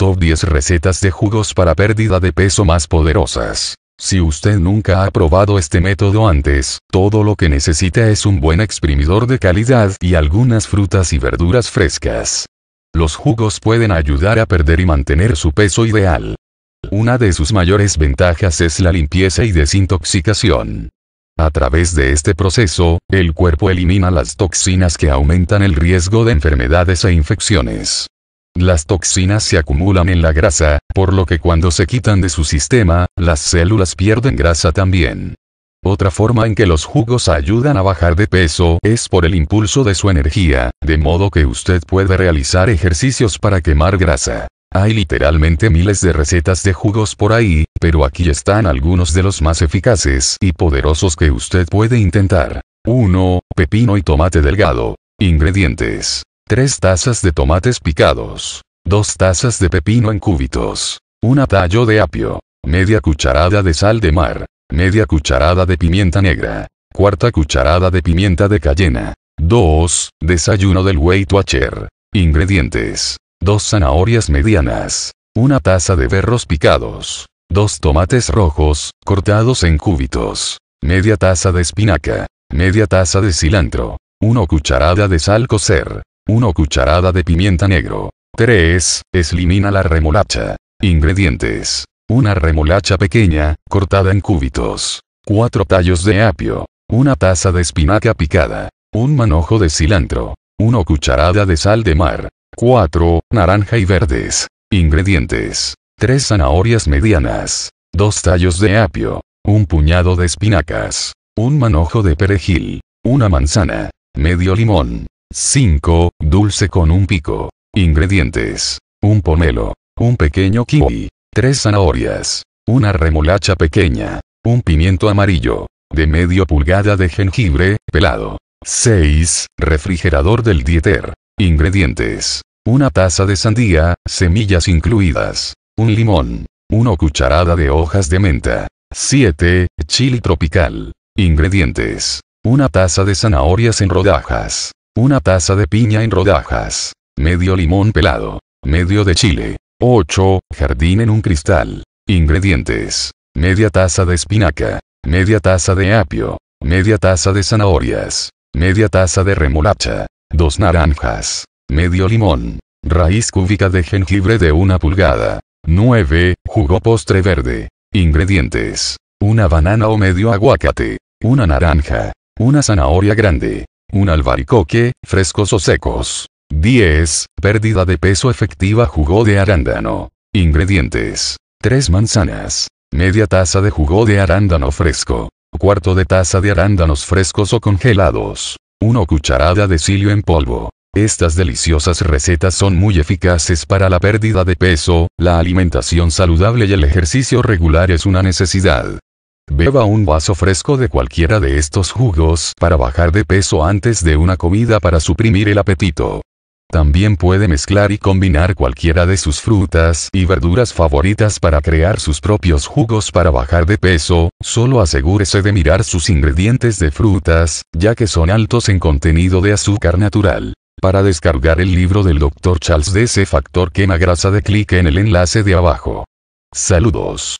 Top 10 recetas de jugos para pérdida de peso más poderosas. Si usted nunca ha probado este método antes, todo lo que necesita es un buen exprimidor de calidad y algunas frutas y verduras frescas. Los jugos pueden ayudar a perder y mantener su peso ideal. Una de sus mayores ventajas es la limpieza y desintoxicación. A través de este proceso, el cuerpo elimina las toxinas que aumentan el riesgo de enfermedades e infecciones. Las toxinas se acumulan en la grasa, por lo que cuando se quitan de su sistema, las células pierden grasa también. Otra forma en que los jugos ayudan a bajar de peso es por el impulso de su energía, de modo que usted puede realizar ejercicios para quemar grasa. Hay literalmente miles de recetas de jugos por ahí, pero aquí están algunos de los más eficaces y poderosos que usted puede intentar. 1. Pepino y tomate delgado. Ingredientes. 3 tazas de tomates picados, 2 tazas de pepino en cúbitos, una tallo de apio, media cucharada de sal de mar, media cucharada de pimienta negra, cuarta cucharada de pimienta de cayena. 2. Desayuno del watcher. Ingredientes. 2 zanahorias medianas, una taza de berros picados, 2 tomates rojos, cortados en cúbitos, media taza de espinaca, media taza de cilantro, 1 cucharada de sal cocer, 1 cucharada de pimienta negro. 3. elimina la remolacha. Ingredientes. Una remolacha pequeña, cortada en cúbitos. 4 tallos de apio. Una taza de espinaca picada. Un manojo de cilantro. 1 cucharada de sal de mar. 4. Naranja y verdes. Ingredientes. 3 zanahorias medianas. 2 tallos de apio. Un puñado de espinacas. Un manojo de perejil. Una manzana. Medio limón. 5. Dulce con un pico. Ingredientes. Un pomelo. Un pequeño kiwi. 3 zanahorias. Una remolacha pequeña. Un pimiento amarillo. De medio pulgada de jengibre, pelado. 6. Refrigerador del dieter. Ingredientes. Una taza de sandía, semillas incluidas. Un limón. Una cucharada de hojas de menta. 7. Chili tropical. Ingredientes. Una taza de zanahorias en rodajas. Una taza de piña en rodajas. Medio limón pelado. Medio de chile. 8. Jardín en un cristal. Ingredientes. Media taza de espinaca. Media taza de apio. Media taza de zanahorias. Media taza de remolacha. dos naranjas. Medio limón. Raíz cúbica de jengibre de una pulgada. 9. Jugo postre verde. Ingredientes. Una banana o medio aguacate. Una naranja. Una zanahoria grande. Un albaricoque, frescos o secos. 10. Pérdida de peso efectiva jugo de arándano. Ingredientes. 3 manzanas. Media taza de jugo de arándano fresco. Cuarto de taza de arándanos frescos o congelados. 1 cucharada de cilio en polvo. Estas deliciosas recetas son muy eficaces para la pérdida de peso, la alimentación saludable y el ejercicio regular es una necesidad. Beba un vaso fresco de cualquiera de estos jugos para bajar de peso antes de una comida para suprimir el apetito. También puede mezclar y combinar cualquiera de sus frutas y verduras favoritas para crear sus propios jugos para bajar de peso, solo asegúrese de mirar sus ingredientes de frutas, ya que son altos en contenido de azúcar natural. Para descargar el libro del Dr. Charles D. Factor quema grasa de clic en el enlace de abajo. Saludos.